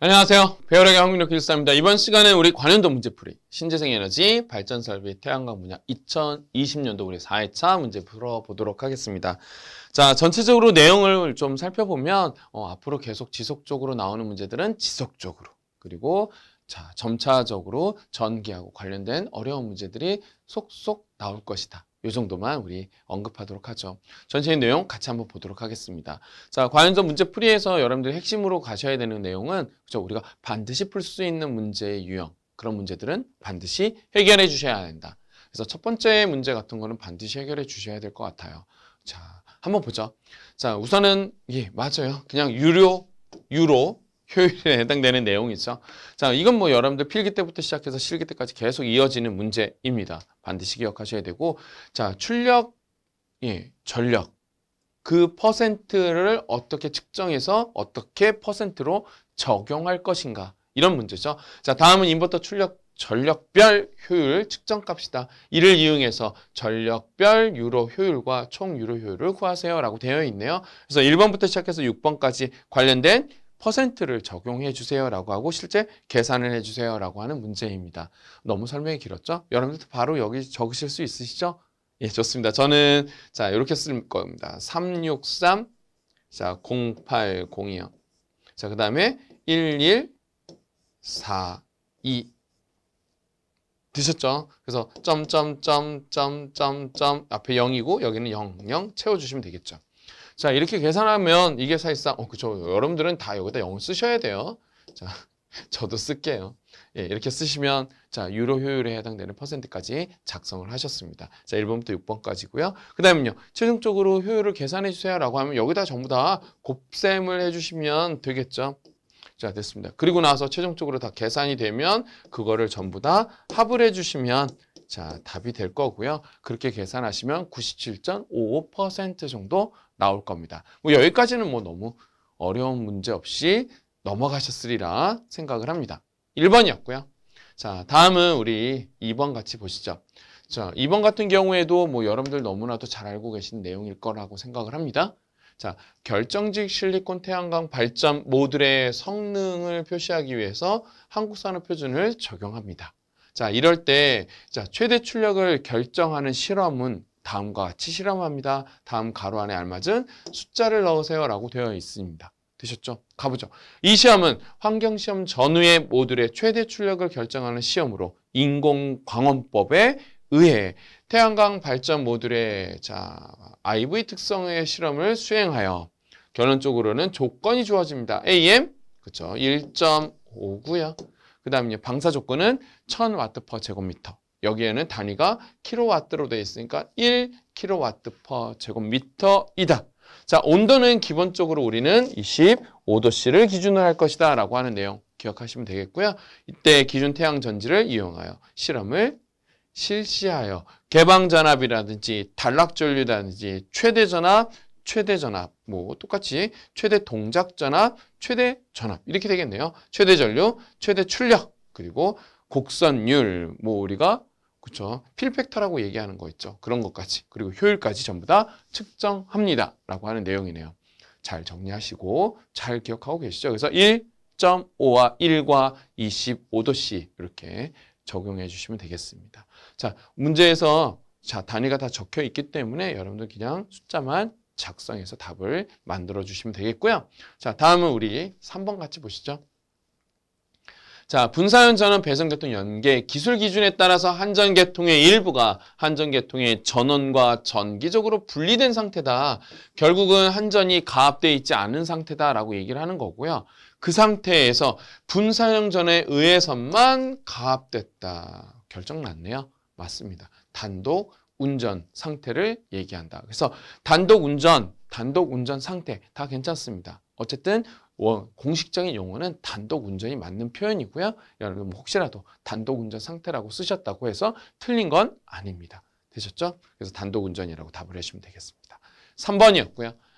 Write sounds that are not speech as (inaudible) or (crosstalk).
안녕하세요. 배우에게 항민력 길사입니다. 이번 시간은 우리 관현도 문제풀이, 신재생에너지, 발전설비, 태양광 분야 2020년도 우리 4회차 문제 풀어보도록 하겠습니다. 자, 전체적으로 내용을 좀 살펴보면 어, 앞으로 계속 지속적으로 나오는 문제들은 지속적으로 그리고 자 점차적으로 전기하고 관련된 어려운 문제들이 속속 나올 것이다. 이 정도만 우리 언급하도록 하죠. 전체의 내용 같이 한번 보도록 하겠습니다. 자, 과연전 문제 풀이에서 여러분들이 핵심으로 가셔야 되는 내용은 그죠 우리가 반드시 풀 수 있는 문제의 유형 그런 문제들은 반드시 해결해 주셔야 된다. 그래서 첫 번째 문제 같은 거는 반드시 해결해 주셔야 될 것 같아요. 자, 한번 보죠. 자, 우선은 예, 맞아요. 그냥 유료 유로 효율에 (laughs) 해당되는 내용이죠. 자, 이건 뭐 여러분들 필기 때부터 시작해서 실기 때까지 계속 이어지는 문제입니다. 반드시 기억하셔야 되고, 자, 출력, 예, 전력. 그 퍼센트를 어떻게 측정해서 어떻게 퍼센트로 적용할 것인가. 이런 문제죠. 자, 다음은 인버터 출력 전력별 효율 측정값이다. 이를 이용해서 전력별 유로 효율과 총 유로 효율을 구하세요. 라고 되어 있네요. 그래서 1번부터 시작해서 6번까지 관련된 퍼센트를 적용해 주세요라고 하고 실제 계산을 해 주세요라고 하는 문제입니다. 너무 설명이 길었죠? 여러분들도 바로 여기 적으실 수 있으시죠? 예, 좋습니다. 저는 자 이렇게 쓸 겁니다. 363, 자 0802요. 자그 다음에 1142드셨죠 그래서 점점점점점점 앞에 0이고 여기는 0, 0 채워주시면 되겠죠. 자, 이렇게 계산하면 이게 사실상, 어, 그쵸. 여러분들은 다 여기다 영을 쓰셔야 돼요. 자, (laughs) 저도 쓸게요. 예, 이렇게 쓰시면 자 유로 효율에 해당되는 퍼센트까지 작성을 하셨습니다. 자 1번부터 6번까지고요. 그 다음은요. 최종적으로 효율을 계산해 주세요 라고 하면 여기다 전부 다 곱셈을 해주시면 되겠죠. 자 됐습니다. 그리고 나서 최종적으로 다 계산이 되면 그거를 전부 다 합을 해주시면 자 답이 될 거고요. 그렇게 계산하시면 97.55% 정도 나올 겁니다. 뭐 여기까지는 뭐 너무 어려운 문제 없이 넘어가셨으리라 생각을 합니다. 1번이었고요. 자, 다음은 우리 2번 같이 보시죠. 자, 2번 같은 경우에도 뭐 여러분들 너무나도 잘 알고 계신 내용일 거라고 생각을 합니다. 자, 결정직 실리콘 태양광 발전 모듈의 성능을 표시하기 위해서 한국산업 표준을 적용합니다. 자, 이럴 때 자, 최대 출력을 결정하는 실험은 다음과 같이 실험합니다. 다음 가로 안에 알맞은 숫자를 넣으세요 라고 되어 있습니다. 되셨죠? 가보죠. 이 시험은 환경시험 전후의 모듈의 최대 출력을 결정하는 시험으로 인공광원법에 의해 태양광 발전 모듈의 자 IV 특성의 실험을 수행하여 결론적으로는 조건이 주어집니다. AM, 그쵸 렇 1.5고요. 그 다음에 방사 조건은 1000 와트 퍼 제곱미터. 여기에는 단위가 킬로와트로 되어 있으니까 1 킬로와트 퍼 제곱미터이다. 자, 온도는 기본적으로 우리는 25도씨를 기준으로 할 것이다 라고 하는 내용 기억하시면 되겠고요. 이때 기준 태양 전지를 이용하여 실험을 실시하여 개방전압이라든지 단락전류라든지 최대전압, 최대전압, 뭐 똑같이 최대 동작전압, 최대 전압 이렇게 되겠네요. 최대 전류, 최대 출력, 그리고 곡선율, 뭐 우리가 그쵸 필팩터라고 얘기하는 거 있죠. 그런 것까지 그리고 효율까지 전부 다 측정합니다. 라고 하는 내용이네요. 잘 정리하시고 잘 기억하고 계시죠? 그래서 1.5와 1과 2 5도씨 이렇게 적용해 주시면 되겠습니다. 자, 문제에서 자 단위가 다 적혀 있기 때문에 여러분들 그냥 숫자만 작성해서 답을 만들어 주시면 되겠고요. 자, 다음은 우리 3번 같이 보시죠. 자, 분사형 전원 배선 계통 연계 기술 기준에 따라서 한전 계통의 일부가 한전 계통의 전원과 전기적으로 분리된 상태다. 결국은 한전이 가압돼 있지 않은 상태다라고 얘기를 하는 거고요. 그 상태에서 분사형 전에 의해서만 가압됐다. 결정 났네요. 맞습니다. 단독 운전 상태를 얘기한다. 그래서 단독 운전, 단독 운전 상태 다 괜찮습니다. 어쨌든 공식적인 용어는 단독 운전이 맞는 표현이고요. 여러분 뭐 혹시라도 단독 운전 상태라고 쓰셨다고 해서 틀린 건 아닙니다. 되셨죠? 그래서 단독 운전이라고 답을 해주시면 되겠습니다. 3번이었고요.